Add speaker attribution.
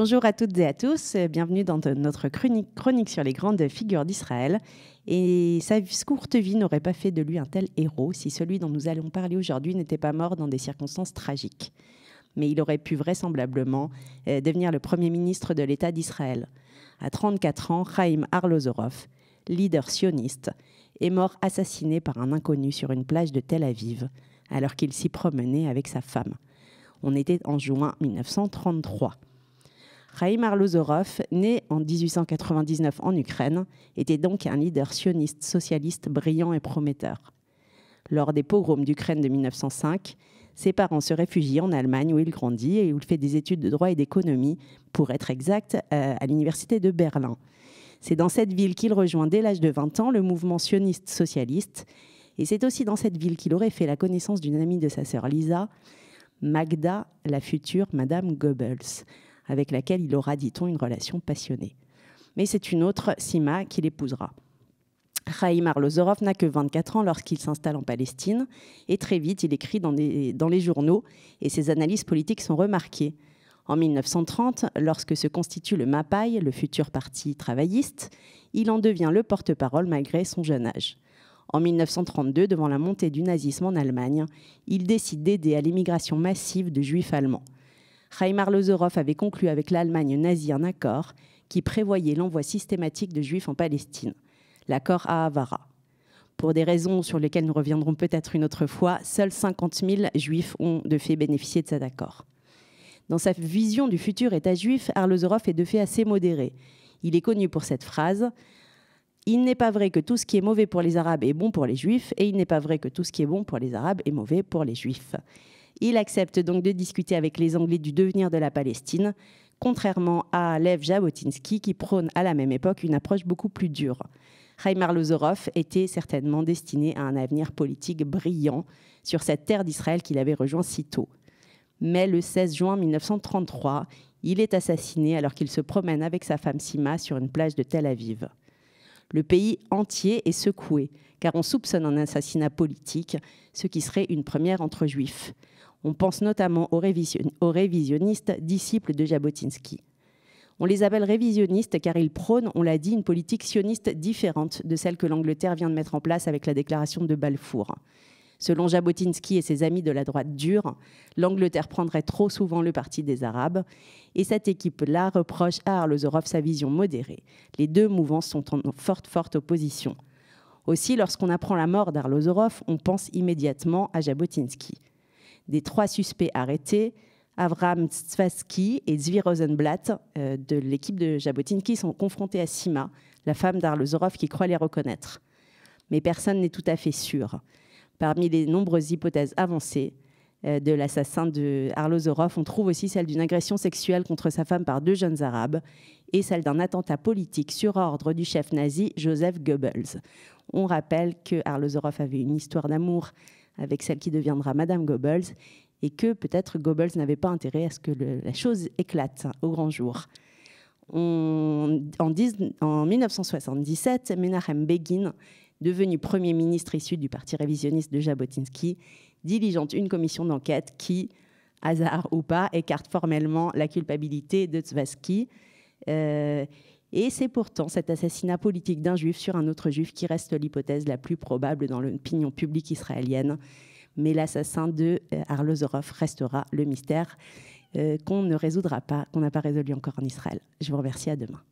Speaker 1: Bonjour à toutes et à tous, bienvenue dans notre chronique, sur les grandes figures d'Israël. Et sa courte vie n'aurait pas fait de lui un tel héros si celui dont nous allons parler aujourd'hui n'était pas mort dans des circonstances tragiques. Mais il aurait pu vraisemblablement euh, devenir le premier ministre de l'État d'Israël. À 34 ans, Raïm Arlozorov, leader sioniste, est mort assassiné par un inconnu sur une plage de Tel Aviv, alors qu'il s'y promenait avec sa femme. On était en juin 1933. Raïm Arlozorov, né en 1899 en Ukraine, était donc un leader sioniste socialiste brillant et prometteur. Lors des pogroms d'Ukraine de 1905, ses parents se réfugient en Allemagne où il grandit et où il fait des études de droit et d'économie, pour être exact, euh, à l'université de Berlin. C'est dans cette ville qu'il rejoint dès l'âge de 20 ans le mouvement sioniste socialiste et c'est aussi dans cette ville qu'il aurait fait la connaissance d'une amie de sa sœur Lisa, Magda, la future Madame Goebbels avec laquelle il aura, dit-on, une relation passionnée. Mais c'est une autre, Sima, qu'il épousera. Raïm Lozorov n'a que 24 ans lorsqu'il s'installe en Palestine et très vite il écrit dans, dans, les journaux et ses analyses politiques sont remarquées. En 1930, lorsque se constitue le MAPAI, le futur parti travailliste, il en devient le porte-parole malgré son jeune âge. En 1932, devant la montée du nazisme en Allemagne, il décide d'aider à l'immigration massive de juifs allemands. Reimar Lozorov avait conclu avec l'Allemagne nazie un accord qui prévoyait l'envoi systématique de juifs en Palestine, l'accord à Havara. Pour des raisons sur lesquelles nous reviendrons peut-être une autre fois, seuls 50 000 juifs ont de fait bénéficié de cet accord. Dans sa vision du futur État juif, Arlozorov est de fait assez modéré. Il est connu pour cette phrase Il n'est pas vrai que tout ce qui est mauvais pour les Arabes est bon pour les Juifs, et il n'est pas vrai que tout ce qui est bon pour les Arabes est mauvais pour les Juifs. Il accepte donc de discuter avec les Anglais du devenir de la Palestine, contrairement à Lev Jabotinsky qui prône à la même époque une approche beaucoup plus dure. Haïmar Lozorov était certainement destiné à un avenir politique brillant sur cette terre d'Israël qu'il avait rejoint si tôt. Mais le 16 juin 1933, il est assassiné alors qu'il se promène avec sa femme Sima sur une plage de Tel Aviv. Le pays entier est secoué, car on soupçonne un assassinat politique, ce qui serait une première entre juifs. On pense notamment aux, révisionnistes disciples de Jabotinsky. On les appelle révisionnistes car ils prônent, on l'a dit, une politique sioniste différente de celle que l'Angleterre vient de mettre en place avec la déclaration de Balfour. Selon Jabotinsky et ses amis de la droite dure, l'Angleterre prendrait trop souvent le parti des Arabes. Et cette équipe-là reproche à Arlozorov sa vision modérée. Les deux mouvements sont en forte, forte opposition. Aussi, lorsqu'on apprend la mort d'Arlozorov, on pense immédiatement à Jabotinsky des trois suspects arrêtés, Avram Tsvaski et Zvi Rosenblatt euh, de l'équipe de Jabotinsky, sont confrontés à Sima, la femme d'Arlozorov qui croit les reconnaître. Mais personne n'est tout à fait sûr. Parmi les nombreuses hypothèses avancées euh, de l'assassin de Arlozorov, on trouve aussi celle d'une agression sexuelle contre sa femme par deux jeunes Arabes et celle d'un attentat politique sur ordre du chef nazi Joseph Goebbels. On rappelle que Arlozorov avait une histoire d'amour avec celle qui deviendra Madame Goebbels, et que peut-être Goebbels n'avait pas intérêt à ce que la chose éclate hein, au grand jour. en, 1977, Menachem Begin, devenu Premier ministre issu du parti révisionniste de Jabotinsky, diligente une commission d'enquête qui, hasard ou pas, écarte formellement la culpabilité de Tsvaski. Euh, et c'est pourtant cet assassinat politique d'un juif sur un autre juif qui reste l'hypothèse la plus probable dans l'opinion publique israélienne. Mais l'assassin de euh, Arlozorov restera le mystère euh, qu'on ne résoudra pas, qu'on n'a pas résolu encore en Israël. Je vous remercie, à demain.